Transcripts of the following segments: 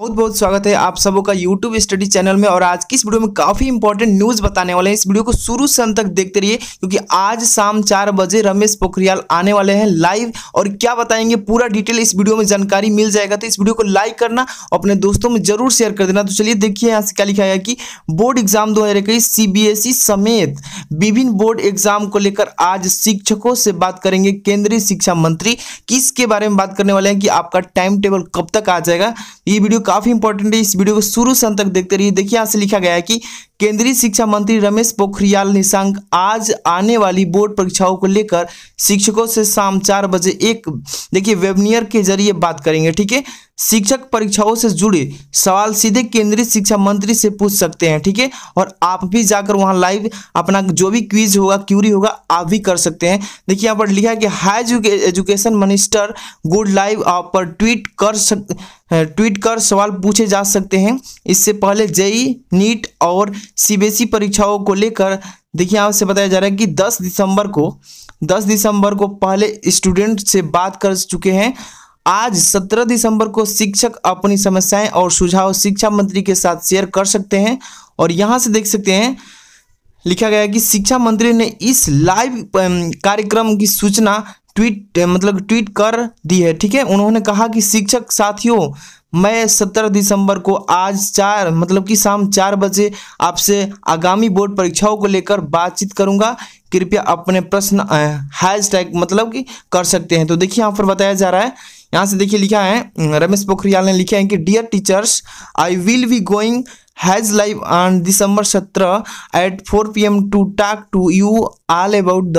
बहुत बहुत स्वागत है आप सबों का यूट्यूब स्टडी चैनल में और आज की इस वीडियो में काफ़ी इंपॉर्टेंट न्यूज़ बताने वाले हैं इस वीडियो को शुरू से अंत तक देखते रहिए क्योंकि आज शाम चार बजे रमेश पोखरियाल आने वाले हैं लाइव और क्या बताएंगे पूरा डिटेल इस वीडियो में जानकारी मिल जाएगा तो इस वीडियो को लाइक करना और अपने दोस्तों में जरूर शेयर कर देना तो चलिए देखिए यहाँ से क्या लिखा है कि बोर्ड एग्जाम दो सीबीएसई e समेत विभिन्न बोर्ड एग्जाम को लेकर आज शिक्षकों से बात करेंगे केंद्रीय शिक्षा मंत्री किसके बारे में बात करने वाले हैं कि आपका टाइम टेबल कब तक आ जाएगा ये वीडियो काफ़ी इंपॉर्टेंट है इस वीडियो को शुरू से अंत तक देखते रहिए देखिए यहाँ से लिखा गया है कि केंद्रीय शिक्षा मंत्री रमेश पोखरियाल निशंक आज आने वाली बोर्ड परीक्षाओं को लेकर शिक्षकों से शाम चार बजे एक देखिए वेबिनियर के जरिए बात करेंगे ठीक है शिक्षक परीक्षाओं से जुड़े सवाल सीधे केंद्रीय शिक्षा मंत्री से पूछ सकते हैं ठीक है और आप भी जाकर वहां लाइव अपना जो भी क्विज होगा क्यूरी होगा आप भी कर सकते हैं देखिए यहाँ पर लिखा है कि high education minister good live आप पर ट्वीट कर सक ट्वीट कर सवाल पूछे जा सकते हैं इससे पहले जेई नीट और सीबीएसई परीक्षाओं को लेकर देखिए यहाँ से बताया जा रहा है कि 10 दिसंबर को 10 दिसंबर को पहले स्टूडेंट से बात कर चुके हैं आज 17 दिसंबर को शिक्षक अपनी समस्याएं और सुझाव शिक्षा मंत्री के साथ शेयर कर सकते हैं और यहाँ से देख सकते हैं लिखा गया है कि शिक्षा मंत्री ने इस लाइव कार्यक्रम की सूचना ट्वीट मतलब ट्वीट कर दी है ठीक है उन्होंने कहा कि शिक्षक साथियों मैं सत्रह दिसंबर को आज चार मतलब कि शाम चार बजे आपसे आगामी बोर्ड परीक्षाओं को लेकर बातचीत करूंगा कृपया अपने प्रश्न हैज टैग मतलब कि कर सकते हैं तो देखिए यहाँ पर बताया जा रहा है यहाँ से देखिए लिखा है रमेश पोखरियाल ने लिखा है कि dear teachers I will be going has live on December सत्रह at four P M to talk to you all about the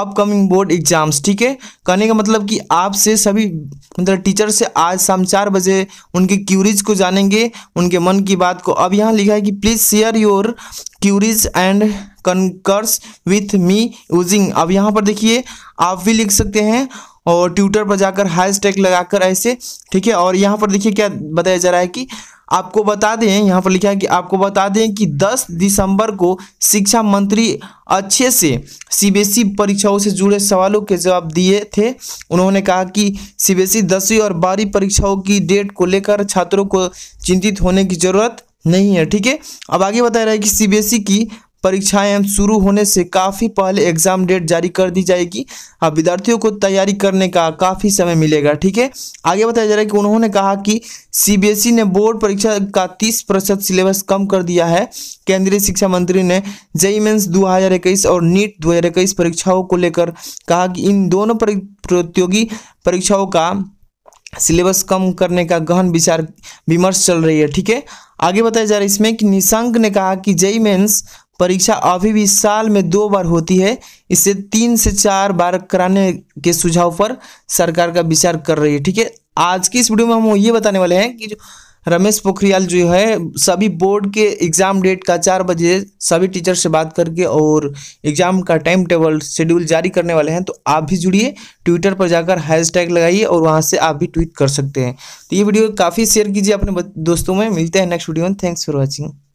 upcoming board exams ठीक है कहने का मतलब कि आपसे सभी मतलब टीचर से आज शाम चार बजे उनके क्यूरीज को जानेंगे उनके मन की बात को अब यहाँ लिखा है कि please share your queries and concerns with me using अब यहाँ पर देखिए आप भी लिख सकते हैं और ट्विटर पर जाकर हैश टैग लगाकर ऐसे ठीक है और यहाँ पर देखिए क्या बताया जा रहा है कि आपको बता दें यहाँ पर लिखा है कि आपको बता दें कि 10 दिसंबर को शिक्षा मंत्री अच्छे से ई परीक्षाओं से जुड़े सवालों के जवाब दिए थे उन्होंने कहा कि सी ई दसवीं और बारहवीं परीक्षाओं की डेट को लेकर छात्रों को चिंतित होने की ज़रूरत नहीं है ठीक है अब आगे बता रहा है कि ई की परीक्षाएं शुरू होने से काफ़ी पहले एग्ज़ाम डेट जारी कर दी जाएगी अब विद्यार्थियों को तैयारी करने का काफ़ी समय मिलेगा ठीक है आगे बताया जा रहा है कि उन्होंने कहा कि सीबीएसई e ने बोर्ड परीक्षा का तीस प्रतिशत सिलेबस कम कर दिया है केंद्रीय शिक्षा मंत्री ने जई मेन्स दो और नीट दो परीक्षाओं को लेकर कहा कि इन दोनों प्रतियोगी परीक्षाओं का सिलेबस कम करने का गहन विचार विमर्श चल रही है ठीक है आगे बताया जा रहा है इसमें कि निशंक ने कहा कि जई मेन्स परीक्षा अभी भी साल में दो बार होती है इसे तीन से चार बार कराने के सुझाव पर सरकार का विचार कर रही है ठीक है आज की इस वीडियो में हम ये बताने वाले हैं कि जो रमेश पोखरियाल जो है सभी बोर्ड के एग्ज़ाम डेट का चार बजे सभी टीचर से बात करके और एग्ज़ाम का टाइम टेबल शेड्यूल जारी करने वाले हैं तो आप भी जुड़िए ट्विटर पर जाकर हैशटैग लगाइए और वहाँ से आप भी ट्वीट कर सकते हैं तो ये वीडियो काफ़ी शेयर कीजिए अपने दोस्तों में मिलते हैं नेक्स्ट वीडियो में थैंक्स फॉर वॉचिंग